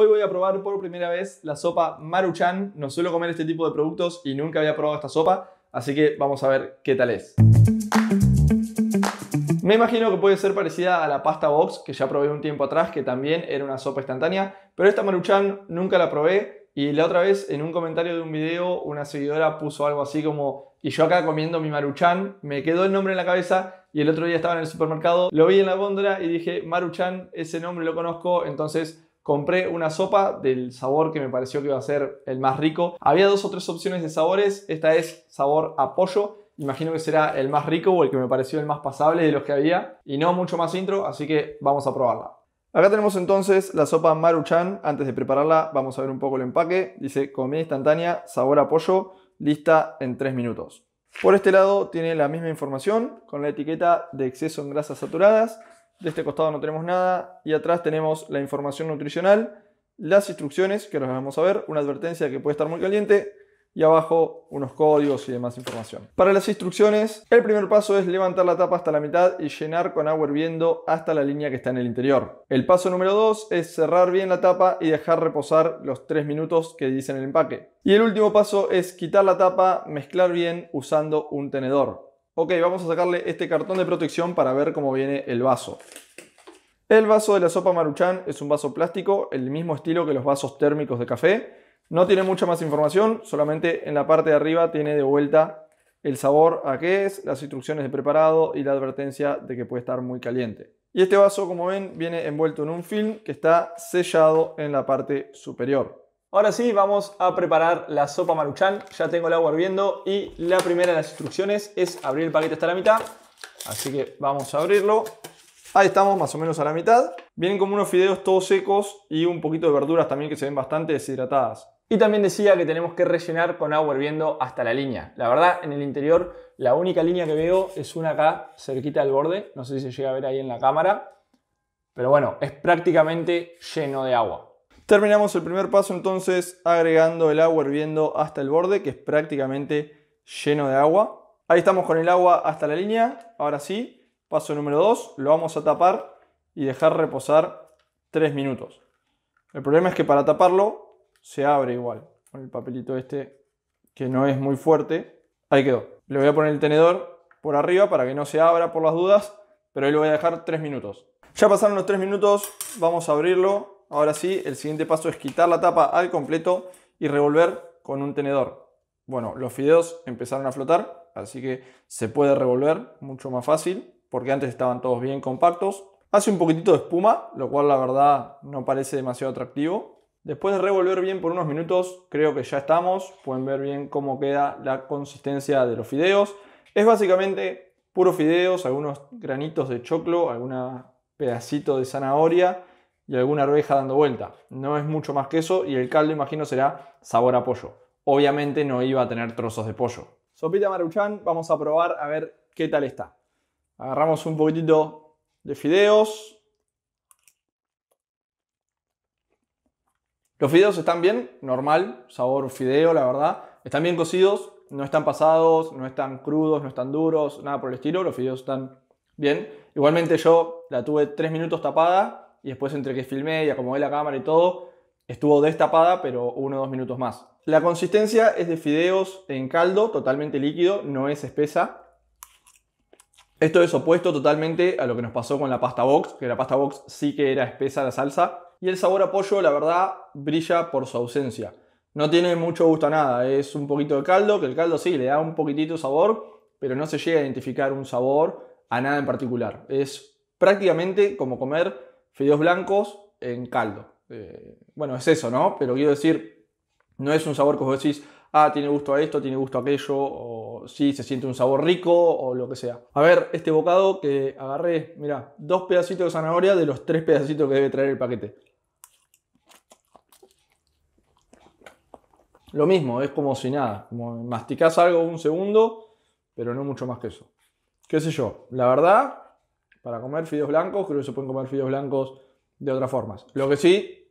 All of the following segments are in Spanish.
Hoy voy a probar por primera vez la sopa Maruchan. No suelo comer este tipo de productos y nunca había probado esta sopa, así que vamos a ver qué tal es. Me imagino que puede ser parecida a la pasta box que ya probé un tiempo atrás, que también era una sopa instantánea, pero esta maruchan nunca la probé y la otra vez en un comentario de un video una seguidora puso algo así como y yo acá comiendo mi maruchan, me quedó el nombre en la cabeza y el otro día estaba en el supermercado, lo vi en la góndola y dije maruchan, ese nombre lo conozco, entonces compré una sopa del sabor que me pareció que iba a ser el más rico. Había dos o tres opciones de sabores, esta es sabor a pollo, imagino que será el más rico o el que me pareció el más pasable de los que había, y no mucho más intro, así que vamos a probarla. Acá tenemos entonces la sopa Maruchan, antes de prepararla vamos a ver un poco el empaque, dice comida instantánea, sabor a pollo, lista en tres minutos. Por este lado tiene la misma información con la etiqueta de exceso en grasas saturadas de este costado no tenemos nada y atrás tenemos la información nutricional, las instrucciones que nos vamos a ver, una advertencia que puede estar muy caliente y abajo unos códigos y demás información. Para las instrucciones, el primer paso es levantar la tapa hasta la mitad y llenar con agua hirviendo hasta la línea que está en el interior. El paso número 2 es cerrar bien la tapa y dejar reposar los 3 minutos que dice en el empaque. Y el último paso es quitar la tapa, mezclar bien usando un tenedor. Ok, vamos a sacarle este cartón de protección para ver cómo viene el vaso. El vaso de la sopa maruchan es un vaso plástico, el mismo estilo que los vasos térmicos de café. No tiene mucha más información, solamente en la parte de arriba tiene de vuelta el sabor a qué es, las instrucciones de preparado y la advertencia de que puede estar muy caliente. Y este vaso, como ven, viene envuelto en un film que está sellado en la parte superior. Ahora sí, vamos a preparar la sopa maruchan. Ya tengo el agua hirviendo y la primera de las instrucciones es abrir el paquete hasta la mitad. Así que vamos a abrirlo. Ahí estamos, más o menos a la mitad. Vienen como unos fideos todos secos y un poquito de verduras también que se ven bastante deshidratadas. Y también decía que tenemos que rellenar con agua hirviendo hasta la línea. La verdad, en el interior, la única línea que veo es una acá cerquita al borde. No sé si se llega a ver ahí en la cámara. Pero bueno, es prácticamente lleno de agua. Terminamos el primer paso entonces agregando el agua hirviendo hasta el borde, que es prácticamente lleno de agua. Ahí estamos con el agua hasta la línea. Ahora sí, paso número 2, lo vamos a tapar y dejar reposar 3 minutos. El problema es que para taparlo se abre igual, con el papelito este que no es muy fuerte. Ahí quedó. Le voy a poner el tenedor por arriba para que no se abra por las dudas, pero ahí lo voy a dejar 3 minutos. Ya pasaron los 3 minutos, vamos a abrirlo Ahora sí, el siguiente paso es quitar la tapa al completo y revolver con un tenedor. Bueno, los fideos empezaron a flotar, así que se puede revolver mucho más fácil, porque antes estaban todos bien compactos. Hace un poquitito de espuma, lo cual la verdad no parece demasiado atractivo. Después de revolver bien por unos minutos, creo que ya estamos. Pueden ver bien cómo queda la consistencia de los fideos. Es básicamente puros fideos, algunos granitos de choclo, algún pedacito de zanahoria y alguna arveja dando vuelta. No es mucho más que eso y el caldo imagino será sabor a pollo. Obviamente no iba a tener trozos de pollo. Sopita maruchan, vamos a probar a ver qué tal está. Agarramos un poquitito de fideos. Los fideos están bien, normal, sabor fideo, la verdad. Están bien cocidos, no están pasados, no están crudos, no están duros, nada por el estilo. Los fideos están bien. Igualmente yo la tuve 3 minutos tapada y después entre que filmé y acomodé la cámara y todo, estuvo destapada, pero uno o dos minutos más. La consistencia es de fideos en caldo, totalmente líquido, no es espesa. Esto es opuesto totalmente a lo que nos pasó con la pasta box, que la pasta box sí que era espesa la salsa. Y el sabor a pollo, la verdad, brilla por su ausencia. No tiene mucho gusto a nada, es un poquito de caldo, que el caldo sí le da un poquitito de sabor, pero no se llega a identificar un sabor a nada en particular. Es prácticamente como comer fideos blancos en caldo. Eh, bueno, es eso, ¿no? Pero quiero decir, no es un sabor que vos decís, ah, tiene gusto a esto, tiene gusto a aquello, o sí, se siente un sabor rico, o lo que sea. A ver, este bocado que agarré, mira, dos pedacitos de zanahoria de los tres pedacitos que debe traer el paquete. Lo mismo, es como si nada, como masticás algo un segundo, pero no mucho más que eso. ¿Qué sé yo? La verdad, para comer fideos blancos, creo que se pueden comer fideos blancos de otras formas. Lo que sí,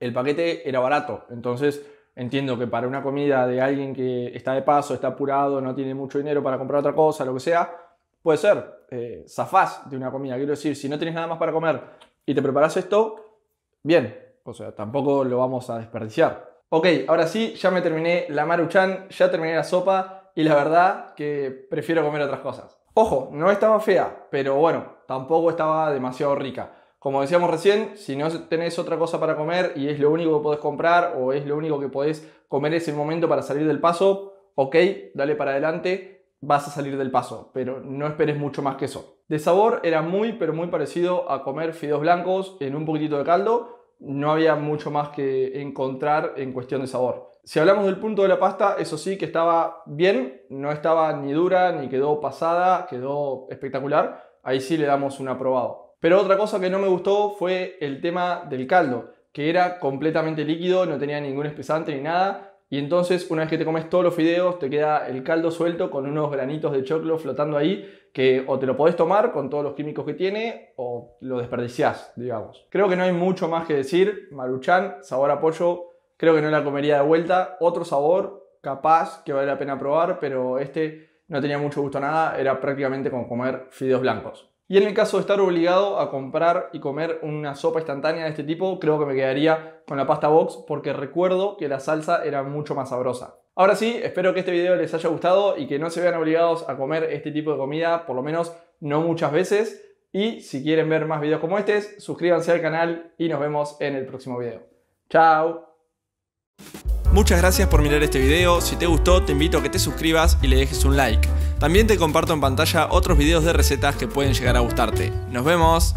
el paquete era barato, entonces entiendo que para una comida de alguien que está de paso, está apurado, no tiene mucho dinero para comprar otra cosa, lo que sea, puede ser, eh, zafás de una comida. Quiero decir, si no tienes nada más para comer y te preparas esto, bien, o sea, tampoco lo vamos a desperdiciar. Ok, ahora sí, ya me terminé la maruchan, ya terminé la sopa y la verdad que prefiero comer otras cosas. Ojo, no estaba fea, pero bueno, tampoco estaba demasiado rica. Como decíamos recién, si no tenés otra cosa para comer y es lo único que podés comprar o es lo único que podés comer ese momento para salir del paso, ok, dale para adelante, vas a salir del paso, pero no esperes mucho más que eso. De sabor era muy, pero muy parecido a comer fideos blancos en un poquitito de caldo, no había mucho más que encontrar en cuestión de sabor. Si hablamos del punto de la pasta, eso sí que estaba bien, no estaba ni dura, ni quedó pasada, quedó espectacular. Ahí sí le damos un aprobado. Pero otra cosa que no me gustó fue el tema del caldo, que era completamente líquido, no tenía ningún espesante ni nada. Y entonces, una vez que te comes todos los fideos, te queda el caldo suelto con unos granitos de choclo flotando ahí, que o te lo podés tomar con todos los químicos que tiene, o lo desperdiciás, digamos. Creo que no hay mucho más que decir. Maruchan, sabor a pollo, Creo que no la comería de vuelta. Otro sabor, capaz, que vale la pena probar, pero este no tenía mucho gusto nada, era prácticamente como comer fideos blancos. Y en el caso de estar obligado a comprar y comer una sopa instantánea de este tipo, creo que me quedaría con la pasta box porque recuerdo que la salsa era mucho más sabrosa. Ahora sí, espero que este video les haya gustado y que no se vean obligados a comer este tipo de comida, por lo menos no muchas veces. Y si quieren ver más videos como este, suscríbanse al canal y nos vemos en el próximo video. ¡Chao! Muchas gracias por mirar este video, si te gustó te invito a que te suscribas y le dejes un like. También te comparto en pantalla otros videos de recetas que pueden llegar a gustarte. ¡Nos vemos!